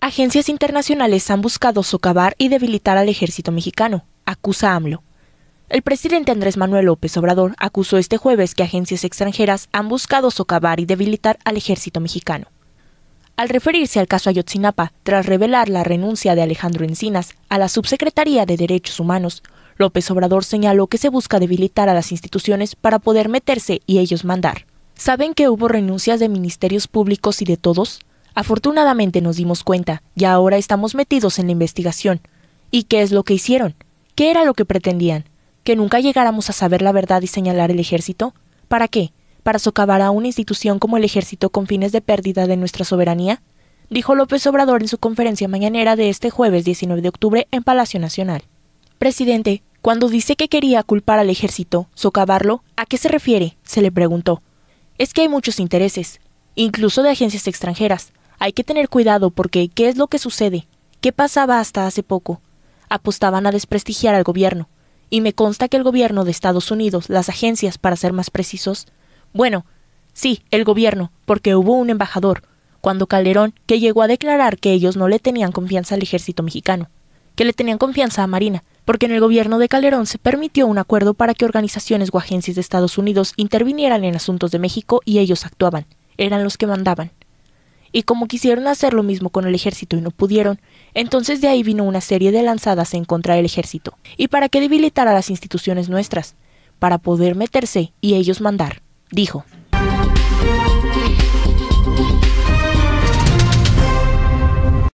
Agencias internacionales han buscado socavar y debilitar al ejército mexicano, acusa AMLO. El presidente Andrés Manuel López Obrador acusó este jueves que agencias extranjeras han buscado socavar y debilitar al ejército mexicano. Al referirse al caso Ayotzinapa, tras revelar la renuncia de Alejandro Encinas a la Subsecretaría de Derechos Humanos, López Obrador señaló que se busca debilitar a las instituciones para poder meterse y ellos mandar. ¿Saben que hubo renuncias de ministerios públicos y de todos? Afortunadamente nos dimos cuenta y ahora estamos metidos en la investigación. ¿Y qué es lo que hicieron? ¿Qué era lo que pretendían? ¿Que nunca llegáramos a saber la verdad y señalar el ejército? ¿Para qué? ¿Para socavar a una institución como el ejército con fines de pérdida de nuestra soberanía? Dijo López Obrador en su conferencia mañanera de este jueves 19 de octubre en Palacio Nacional. Presidente, cuando dice que quería culpar al ejército, socavarlo, ¿a qué se refiere? se le preguntó. Es que hay muchos intereses, incluso de agencias extranjeras, hay que tener cuidado porque ¿qué es lo que sucede? ¿Qué pasaba hasta hace poco? Apostaban a desprestigiar al gobierno. Y me consta que el gobierno de Estados Unidos, las agencias, para ser más precisos, bueno, sí, el gobierno, porque hubo un embajador, cuando Calderón, que llegó a declarar que ellos no le tenían confianza al ejército mexicano, que le tenían confianza a Marina, porque en el gobierno de Calderón se permitió un acuerdo para que organizaciones o agencias de Estados Unidos intervinieran en asuntos de México y ellos actuaban, eran los que mandaban y como quisieron hacer lo mismo con el ejército y no pudieron, entonces de ahí vino una serie de lanzadas en contra del ejército, y para que a las instituciones nuestras, para poder meterse y ellos mandar, dijo.